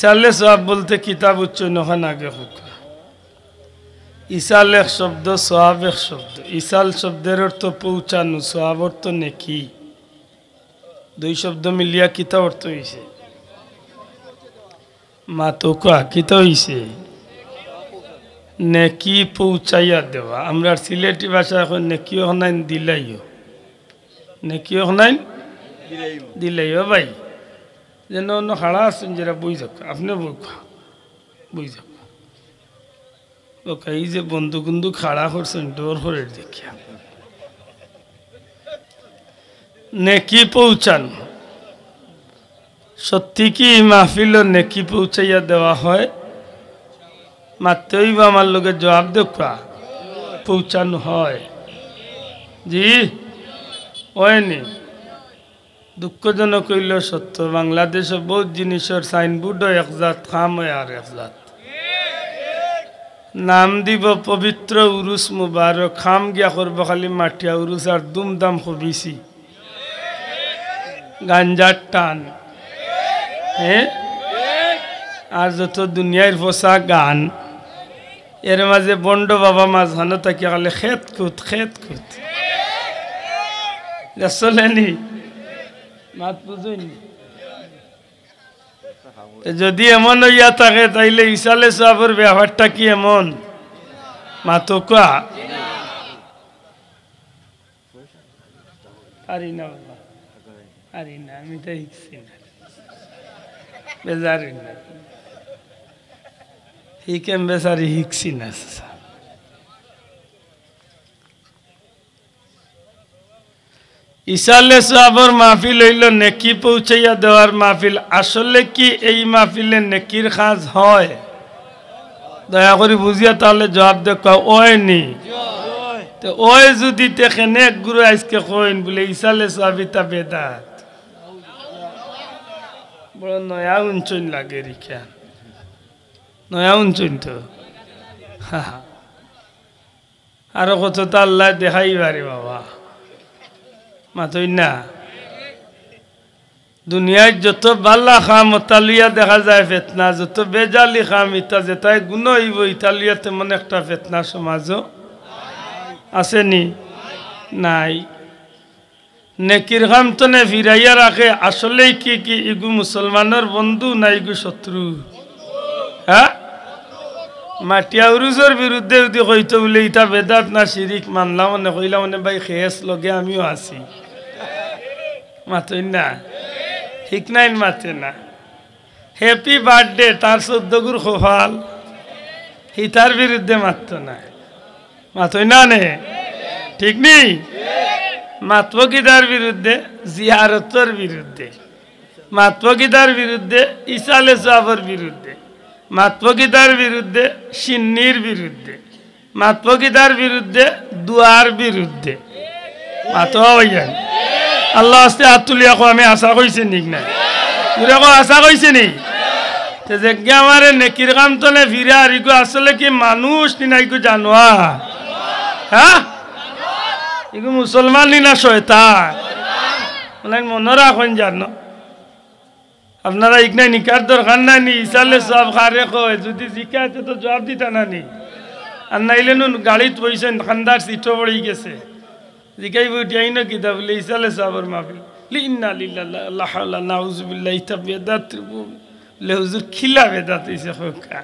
ইসালে সব বলতে কিতাব উচ্চন হন আগে হোক ইসাল এক শব্দ সোহাব এক শব্দ ইসাল শব্দের অর্থ পৌঁছানো সোহাব অর্থ নেকি দুই শব্দ মিলিয়া কিতা অর্থ হইছে মা তো কিতা হইছে নেকি পৌঁছাইয়া দেওয়া আমরা সিলেটি ভাষা এখন নেকি হনাইন দিলাইও নেকি হনাইন দিলাইও ভাই যেন অন্য হাড়া আছেন যেটা বই থাক আপনি বই থাক এই যে বন্ধু কিন্তু খাড়া করছেন ডোর হরে দেখিয়া নেকি পৌঁছান সত্যি কি মাহফিল নেকি পৌঁছাইয়া দেওয়া হয় মাত্রই বা আমার লোকের জবাব দেখা পৌঁছানো হয় জি হয়নি দুঃখজনক হইল সত্য বাংলাদেশে বহুত জিনিসের সাইনবোর্ডও একজাত খাম আর একজাত নাম দিব পবিত্র উরুস মুবার খাম গিয়া করবো খালি মাটিয়া উরুস আর দুমদাম খুবিসি গাঞ্জার টান হ্যাঁ আর যত দুনিয়ার ফসা গান এর মাঝে বন্ড বাবা মাঝখানে থাকি খালে খেত কুত খেত কুত চলেনি মাত বুঝুন যদি এমন হইয়া থাকে তাইলে ইসালে সাহাবের ব্যবহারটা কি এমন মাতো পারি না বাবা আমি তো শিখছি না বেজারি না হিকেম না ইসালে সাহাবর মাহফিল হইল নেকি পৌঁছাইয়া দেওয়ার মাহফিল আসলে কি এই মাহফিলে নেকির সাজ হয় দয়া করে বুঝিয়া তাহলে জবাব দেখা ওয়নি তো ওই যদি তেখেনে এক গুরু আজকে কইন বলে ইসালে তা বেদাত নয়া উঞ্চন লাগে রিখা নয়া উঞ্চন তো হ্যাঁ আরো কত তো আল্লাহ দেখাই পারে বাবা মাতই না দুনিয়ায় যত বাল্লা খাম ওতালিয়া দেখা যায় ফেতনা যত বেজালি খাম ইতা যেটাই গুণ হইব ইতালিয়া তেমন একটা ফেতনা আছে নি নাই নেকির খাম তো নে ফিরাইয়া রাখে আসলে কি কি ইগু মুসলমানের বন্ধু না ইগু শত্রু হ্যাঁ মাটিয়া উরুজর বিরুদ্ধে যদি কইতো বলে ইটা বেদাত না শিরিক মানলাম মানে কইলাম মানে ভাই খেয়েস লগে আমিও আছি মাতুই না ঠিক নাই মাতে না হ্যাপি বার্থডে তার সদ্যগুর খোহাল হি তার বিরুদ্ধে মাত্র না মাতই না নে ঠিক নেই মাতব গীতার বিরুদ্ধে জিয়ারতর বিরুদ্ধে মাতব গীতার বিরুদ্ধে ইসালে সাহর বিরুদ্ধে মাতব গীতার বিরুদ্ধে সিন্নির বিরুদ্ধে মাতব গীতার বিরুদ্ধে দুয়ার বিরুদ্ধে মাতবা ভাইয়ান আল্লাহ আস্তে হাত তুলি আকো আমি আশা কইছি নিক না তুই আকো আশা কইছি নি যে আমারে নেকির কাম তলে ফিরা আর ইগো আসলে কি মানুষ নি না ইগো জানোয়া হ্যাঁ ইগো মুসলমান নি না শয়তান বলেন মানে মনে রাখেন জানো আপনারা ইগনাই নিকার দরকার নাই নি ইসালে সব খারে কয় যদি জিকা আছে তো জবাব দিতা না নি আর নাইলেন গাড়িত বইছেন খান্দার সিটও বড়ি গেছে জিকাই উঠি আইন কিতা বলে ইসালে সাবর মাহফিল লিন্না লিল্লাহ আল্লাহ নাউজুবিল্লাহ ইতা বেদাত বলে হুজুর খিলা বেদাত হয়েছে হোকা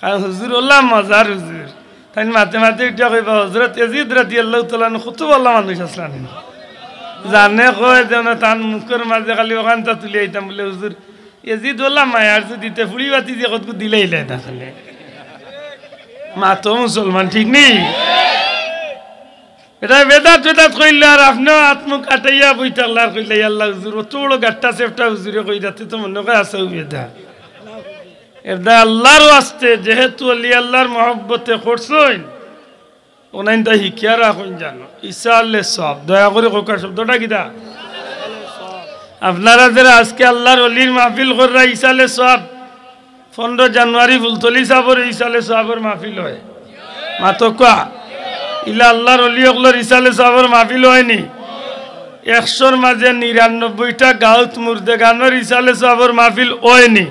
কারণ হুজুর ওল্লা মজার হুজুর তাই মাতে মাতে উঠিয়া কইবা হজরত এজিদ রাতি আল্লাহ তালান খুতু আল্লাহ মানুষ আসলান জানে কয় যেন তান মুখের মাঝে খালি ওখানটা তুলে আইতাম বলে হুজুর এজিদ ওল্লা মায়ার যদি দিতে ফুড়ি বাতি যে কত দিলেই লাই না খালে মা তো মুসলমান ঠিক নেই এটা বেদাত বেদাত কইলে আর আপনি আত্ম কাটাইয়া বই থাকলে আর কইলে আল্লাহ হুজুর অত গাট্টা সেফটা হুজুর কই যাতে তো মনে কই আছে বেদা এটা আল্লাহর আসতে যেহেতু আল্লি আল্লাহর মহব্বতে করছইন ওনাইন তাই হিকিয়া রাখুন জানো ইসা আল্লে সব দয়া করে কোকার শব্দটা কিতা আপনারা যারা আজকে আল্লাহর অলির মাহফিল কররা ইসালে সব পনেরো জানুয়ারি ফুলতলি সাবর ইসালে সাবর মাহফিল হয় মাতকা ইলা আল্লাহর অলিয়কলো ইসালে সাহর মাহফিল হয়নি একশোর মাঝে নিরানব্বইটা গাউত মুর্দেগানোর ইসালে সাহর মাহফিল হয়নি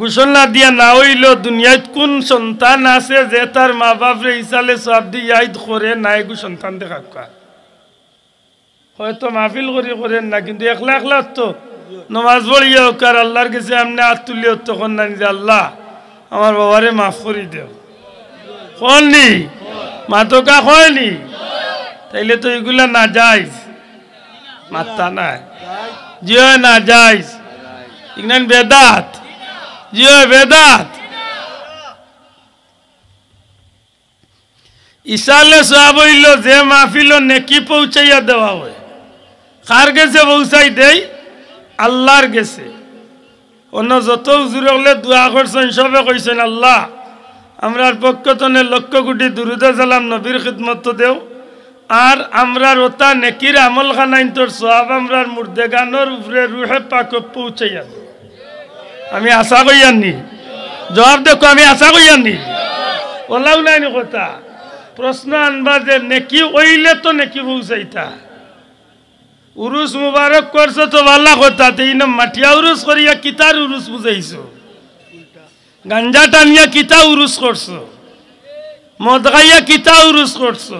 ঘোষণা দিয়া না হইল দুনিয়ায় কোন সন্তান আছে যে তার মা বাপরে ইসালে সব দিয়ে করে নাই গু সন্তান দেখা হয়তো মাহফিল করি করেন না কিন্তু একলা একলা তো নমাজ পড়িয়া হোক আর আল্লাহর কাছে আমনে আর তুলি তখন না যে আল্লাহ আমার বাবারে মাফ করি দেও নি মাতকা হয়নি তাইলে তো এগুলা না যাইস মাতা নাই জিও না যাইস ইগনান বেদাত জিও বেদাত ইসালে সব হইল যে মাহফিল নেকি পৌঁছাইয়া দেওয়া হয় কার গেছে পৌঁছাই দেই আল্লাহর গেছে অন্য যত হুজুর হলে দোয়া করছেন সবে কইছেন আল্লাহ আমরার পক্ষতনে লক্ষ কোটি দুরুদা সালাম নবীর খিদমত দেও আর আমরার ওতা নেকির আমল খানাইন তোর সোহাব আমরার গানোর উপরে রুহে পাক পৌঁছাইয়া আমি আশা কইয়ানি জবাব দেখো আমি আশা কইয়ানি ওলাও নাইনি কথা প্রশ্ন আনবা যে নেকি ওইলে তো নেকি পৌঁছাইতা উরুস মুবারক করছো তো ভাল্লা কথা তাই না মাঠিয়া উরুস করিয়া কিতার উরুস বুঝাইছো গাঞ্জা টানিয়া কিতা উরুস করছো মদ গাইয়া কিতা উরুস করছো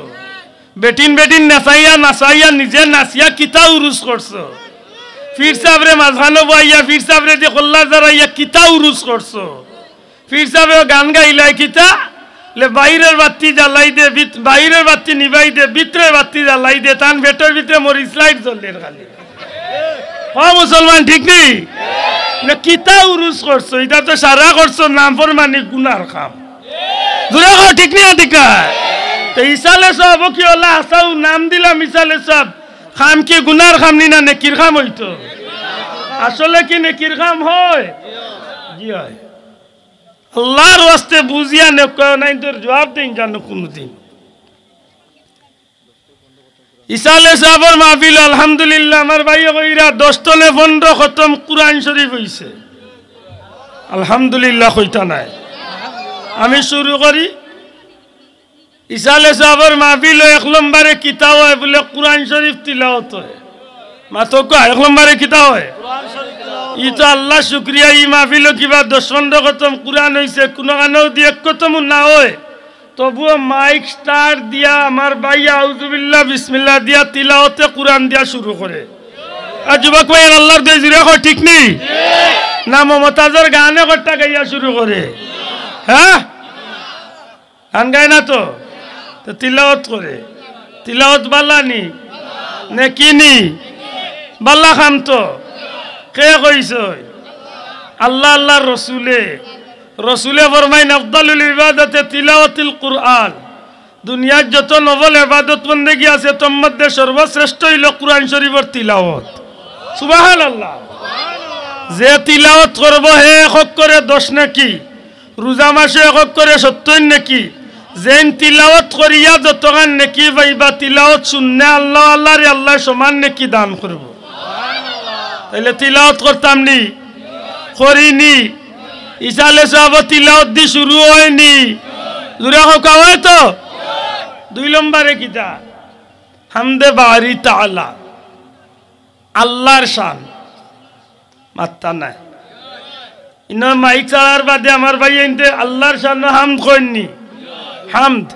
বেটিন বেটিন নাচাইয়া নাচাইয়া নিজে নাচিয়া কিতা উরুস করছো ফির সাবরে মাঝানো বাইয়া ফির সাবরে যে কল্লা জারাইয়া কিতা উরুস করছো ফির সাবরে গান গাইলাই কিতা লে বাইরের বাতি জ্বালাই দে বাইরের বাতি নিবাই দে ভিতরের বাতি জ্বালাই দে তান ভেটর ভিতরে মরিস লাইট জ্বলের খালি মুসলমান ঠিক নেই না কিতা উরুজ করছো এটা তো সারা করছো নাম মানে গুনার কাম দূরে ঠিক নেই অধিকার তো ইসালে সব কি ওলা আসাও নাম দিলাম ইসালে সব খাম কি গুনার খাম নি না নেকির খাম হইতো আসলে কি নেকির খাম হয় জি হয় আল্লাহর ওয়াস্তে বুঝিয়া নেই নাই তোর জবাব দিন জানো কোনোদিন ইসালে আলহামদুলিল্লাহ কইতা নাই আমি শুরু করি ইসালে সাহাবর মাহফিল এক নম্বরে কিতা হয় বলে কুরআন শরীফ তিলাওত হয় মাতক এক কিতা হয় ই তো আল্লাহ শুক্রিয়া ই মাহফিল কিবা দশ পনেরো খতম কুরআন হইছে কোনো কানেও দিয়ে খতম না হয় তবুও মাইক স্টার দিয়া আমার ভাই আউজুবিল্লাহ বিসমিল্লা দিয়া তিলাওতে কোরআন দিয়া শুরু করে আর যুবক ভাই আল্লাহর দিয়ে জিরে হয় ঠিক নেই না মমতাজের গানে কর্তা গাইয়া শুরু করে হ্যাঁ গান গায় না তো তিলাওত করে তিলাওত বালানি নে কিনি বাল্লা খাম তো কে কইস আল্লাহ আল্লাহর রসুলে রসুলে ফরমাইন আফদালুল ইবাদতে তিলাওয়াতিল কুরআন দুনিয়ার যত নবল এবাদত বন্দেগী আছে তোর মধ্যে সর্বশ্রেষ্ঠ হইল কুরআন শরীফের তিলাওয়াত সুবাহান আল্লাহ যে তিলাওয়াত করব হে একক করে দশ নাকি রোজা মাসে একক করে সত্তর নাকি যেন তিলাওয়াত করিয়া যতগান নাকি ভাইবা তিলাওয়াত শুননে আল্লাহ আল্লাহ রে আল্লাহ সমান নাকি দান করব তাইলে তিলাওয়াত করতাম নি করিনি ইসালে সব তিলাউদ্দি শুরু হয়নি দূরে হোক হয় তো দুই নম্বরে কিতা হামদে বাহারি তালা আল্লাহর শান মাত্তা নাই ইনা মাইক চালার বাদে আমার ভাই এনতে আল্লাহর শান হামদ করেননি হামদ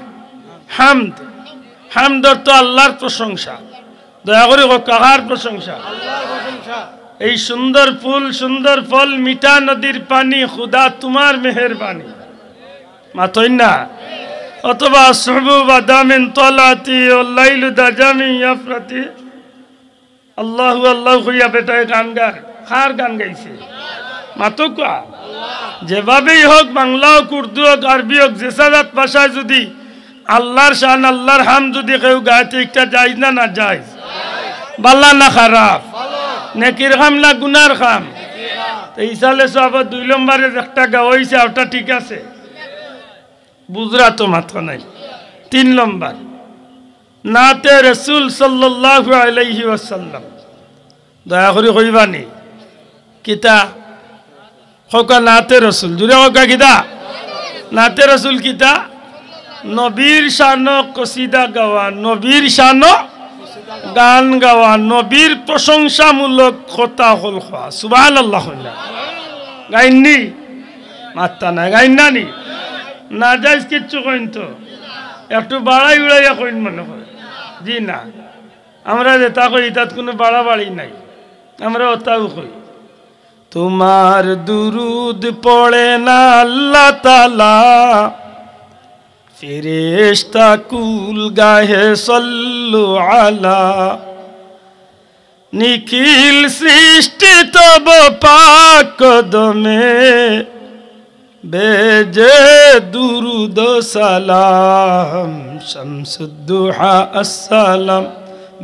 হামদ হামদর তো আল্লাহর প্রশংসা দয়া করে কাহার প্রশংসা এই সুন্দর ফুল সুন্দর ফল মিঠা নদীর পানি খুদা তোমার মেহরবানি মাতই না অথবা সহবু বাদামিন তলাতি ও লাইলু দাজামি আফরাতি আল্লাহ আল্লাহ হইয়া বেটায় গান গার খার গান গাইছে মাতো কা যেভাবেই হোক বাংলা হোক উর্দু হোক আরবি হোক জেসাজাত ভাষায় যদি আল্লাহর শান আল্লাহর হাম যদি কেউ গাইতে একটা যাইজ না না যাই বাল্লা না খারাপ নেকির খাম না গুনার খাম তো ইসালে সবার দুই নম্বরের একটা গাওয়াইছে ওটা ঠিক আছে বুজরা তো মাথা নাই তিন নম্বর নাতে রসুল সাল্লাহ আলাইহি ওয়াসাল্লাম দয়া করে কইবানি কিতা হকা নাতে রসুল জুড়ে হকা কিতা নাতে রসুল কিতা নবীর শানক কসিদা গাওয়া নবীর শানক গান গাওয়া নবীর প্রশংসামূলক কথা হল খোয়া সুবাহ আল্লাহ গাইননি মাত্তা না গাইনানি না যাইস কিচ্ছু কইন তো একটু বাড়াই উড়াইয়া কইন মনে করে জি না আমরা তা কই তাত কোনো বাড়াবাড়ি নাই আমরা অতাও কই তোমার দুরুদ পড়ে না আল্লাহ তালা ফেরেশতা কুল গাহে সল্লু আলা নিখিল সৃষ্টি তব পাক দমে বেজে দুরুদ সালাম শামসুদ্দুহা আসসালাম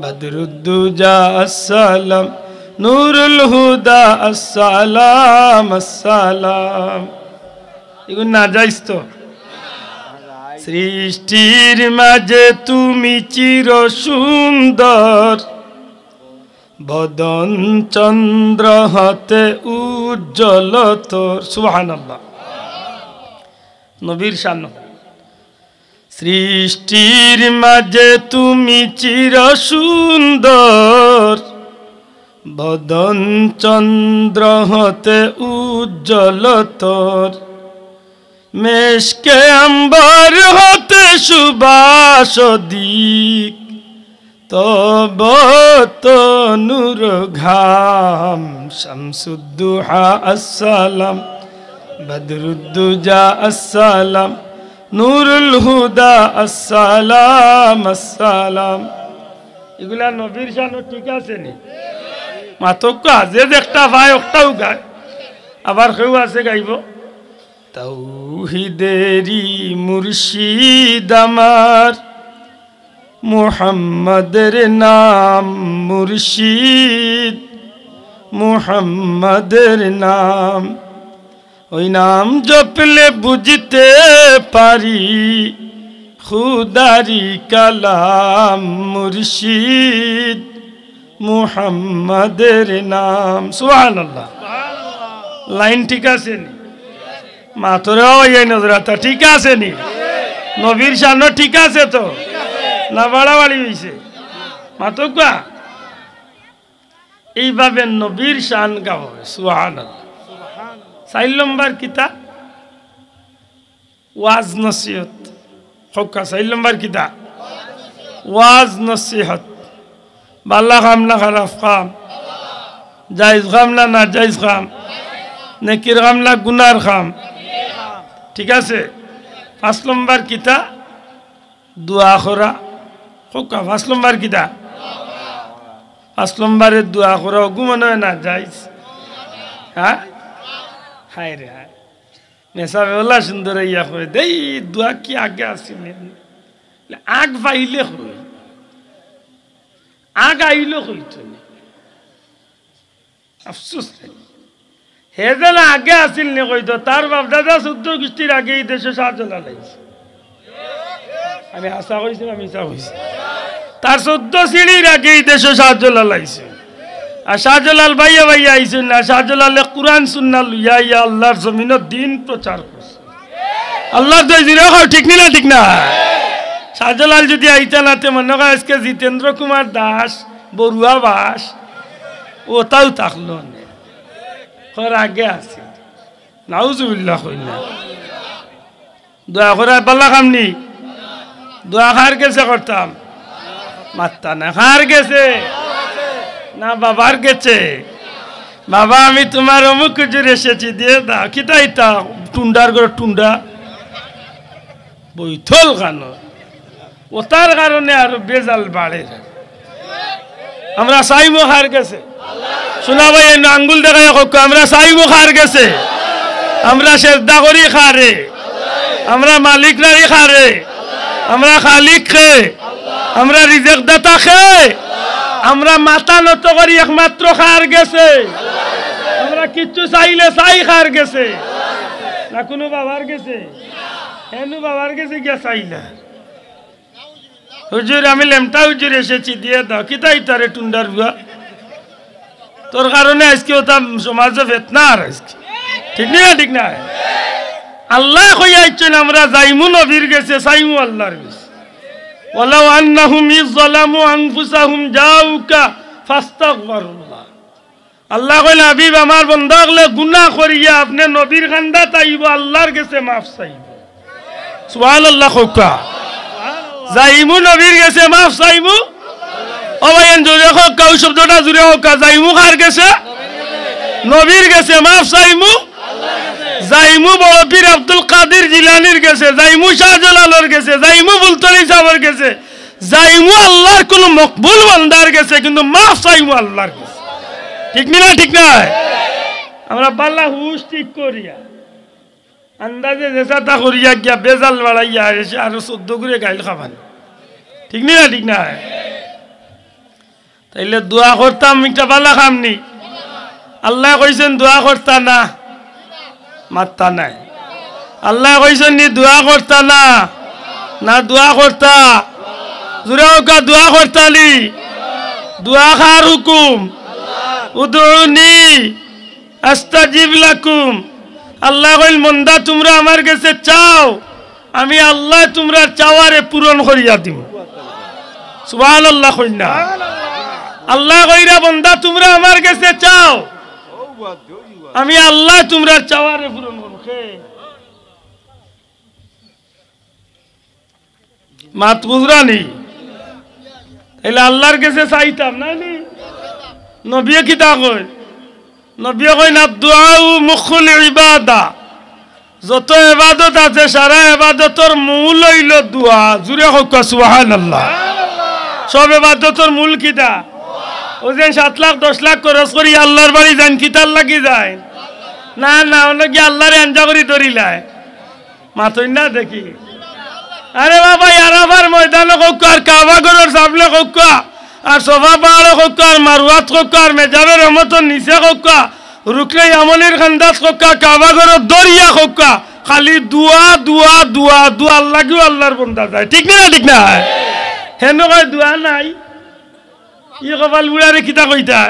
বদরুদ্দুজা আসসালাম নুরুল হুদা আসসালাম আসসালাম এগুলো না যাইস তো সৃষ্টির মাঝে তুমি চির সুন্দর বদন চন্দ্র হতে উজ্জ্বল তোর সুহানাল্লাহ নবীর শান সৃষ্টির মাঝে তুমি চির সুন্দর বদন চন্দ্র হতে উজ্জ্বল তোর মেশকে আম্বার হতে সুবাস দিক তব তনুর ঘাম শামসুদ্দুহা আসসালাম বদরুদ্দুজা আসসালাম নুরুল হুদা আসসালাম আসসালাম এগুলা নবীর শানো ঠিক আছে নি মাতক্য আজে একটা ভাই একটাও গায় আবার কেউ আছে গাইব তৌহিদেরি মুর্শিদ আমার মুহাম্মদের নাম মুর্শিদ মুহাম্মদের নাম ওই নাম জপলে বুঝতে পারি খুদারি কালাম মুর্শিদ মুহাম্মদের নাম সুবহানাল্লাহ লাইন ঠিক আছে মা তোরাও এই নজরাতা ঠিক আছে নি নবীর সামনে ঠিক আছে তো না বাড়াবাড়ি হয়েছে মা তো কা এইভাবে নবীর শান গাওয়া হবে সুহান চার নম্বর কিতা ওয়াজ নসিহত হকা চার নম্বর কিতা ওয়াজ নসিহত বাল্লা খাম না খারাপ খাম জাইজ খাম না না জাইজ খাম নেকির খাম না গুনার খাম ঠিক আছে পাঁচ নম্বর কিতা দোয়া করা হোক পাঁচ নম্বর কিতা পাঁচ নম্বরে দোয়া করা ঘুমানো না যাই হ্যাঁ হাই রে হাই নেশা বেলা সুন্দর ইয়া হয়ে দেই দোয়া কি আগে আসিলেন আগ পাইলে হই আগ আইলে হইত আফসোস লাগে হে আগে আসিল নে তো তার বাপ দাদা চোদ্দ গোষ্ঠীর আগে এই দেশে সাহায্য লাগাইছে আমি আশা করেছি আমি চা করেছি তার চোদ্দ সিঁড়ির আগে এই দেশে সাহায্য লাগাইছে আর শাহজলাল ভাইয়া ভাইয়া আইসেন না শাহজালালে কোরআন সুন্না লইয়া ইয়া আল্লাহর জমিনত দিন প্রচার করছে আল্লাহর জয় জিরো খাও ঠিক না ঠিক না শাহজলাল যদি আইতা নাতে মনে আজকে জিতেন্দ্র কুমার দাস বড়ুয়া বাস ওটাও থাকলেন হর আগে আছে নাউজুবিল্লাহ হইলা দোয়া করার পাল্লা কামনি দোয়া খার গেছে করতাম মাত্তা না খার গেছে না বাবার গেছে বাবা আমি তোমার অমুক খুচুর এসেছি দিয়ে দাও কিতাই তা টুন্ডার করে টুন্ডা বৈথল কানো ও তার কারণে আরো বেজাল বাড়ে আমরা সাইমো হার গেছে আল্লাহ শোনা ভাই আঙ্গুল দেখাই হোক আমরা চাইব খার গেছে আমরা শ্রদ্ধা করি খারে আমরা মালিক নারী খারে আমরা খালিক খে আমরা রিজেক দাতা খে আমরা মাথা নত করি একমাত্র খার গেছে আমরা কিচ্ছু চাইলে চাই খার গেছে না কোনো বাবার গেছে হেনু বাবার গেছে গিয়া চাইলা হুজুর আমি লেমটা হুজুর এসেছি দিয়ে দাও কিতাই তারে টুন্ডার বুয়া তোর কারণে আজকে ওটা সমাজে আর আজকে ঠিক না ঠিক না আল্লাহ কইয়া আইছেন আমরা যাইমু নবীর গেছে সাইমু আল্লাহর গেছে ওয়ালাউ আন্নাহুম ইযলামু আনফুসাহুম জাউকা ফাস্তাগফিরুল্লাহ আল্লাহ কইল হাবিব আমার বন্ধা হলে গুনাহ করিয়া আপনি নবীর কান্দা তাইব আল্লাহর কাছে মাফ চাইব সুবহানাল্লাহ কোকা যাইমু নবীর গেছে মাফ চাইমু অবায়ন জোরে হোক কাউ শব্দটা জুড়ে হোক যাইমু কার গেছে নবীর গেছে মাফ চাইমু জাইমু বড়পীর আব্দুল কাদির জিলানির গেছে জাইমু শাহজালালোর গেছে জাইমু বুলতলি সাহর গেছে জাইমু আল্লাহর কোন মকবুল বান্দার গেছে কিন্তু মাফ চাইমু আল্লাহর গেছে ঠিক না ঠিক না আমরা পাল্লা হুশ ঠিক করিয়া আন্দাজে যেসা তা করিয়া গিয়া বেজাল বাড়াইয়া আর চোদ্দ করে গাইল খাবান ঠিক না ঠিক না তাইলে দোয়া করতাম মিটা পালা খামনি আল্লাহ কইছেন দোয়া করতা না মাত্তা নাই আল্লাহ কইছেন নি দোয়া করতা না না দোয়া করতা জুড়ে ওকা দোয়া করতালি দোয়া খার হুকুম আস্তা আস্তাজিব লাকুম আল্লাহ কইল মন্দা তোমরা আমার কাছে চাও আমি আল্লাহ তোমরা চাওয়ারে পূরণ করিয়া দিব সুবহানাল্লাহ কইনা আল্লাহ কইরা বন্দা তোমরা আমার কাছে চাও আমি আল্লাহ তোমরা চাওয়ারে পূরণ করবো মাত বুঝরা নেই তাহলে আল্লাহর কাছে চাইতাম না নি নবী কিতা কই নবী কই না দোয়াও মুখুল ইবাদা যত এবাদত আছে সারা এবাদতর মূল হইল দোয়া জুড়ে হোক সুবহানাল্লাহ সব এবাদতর মূল কিতা ও সাত লাখ দশ লাখ খরচ করি আল্লাহর বাড়ি যান কিতার লাগি যায় না না অনেক কি আল্লাহরে আঞ্জা করি ধরিলায় মাথই না দেখি আরে বাবা ইয়ারাফার ময়দান কক্ক আর কাবাগরের সামনে কক্ক আর সোফা পাহাড় কক্ক আর মারুয়াত কক্ক আর মেজাবের রহমতর নিচে কক্ক রুকলে আমলির খান্দাজ কক্কা কাবাগরের দরিয়া কক্কা খালি দুয়া দুয়া দুয়া দুয়া আল্লাহ আল্লাহর বন্ধা যায় ঠিক না ঠিক না হেন কয় দুয়া নাই ইয়ে কপাল বুড়ারে কিতা কইতা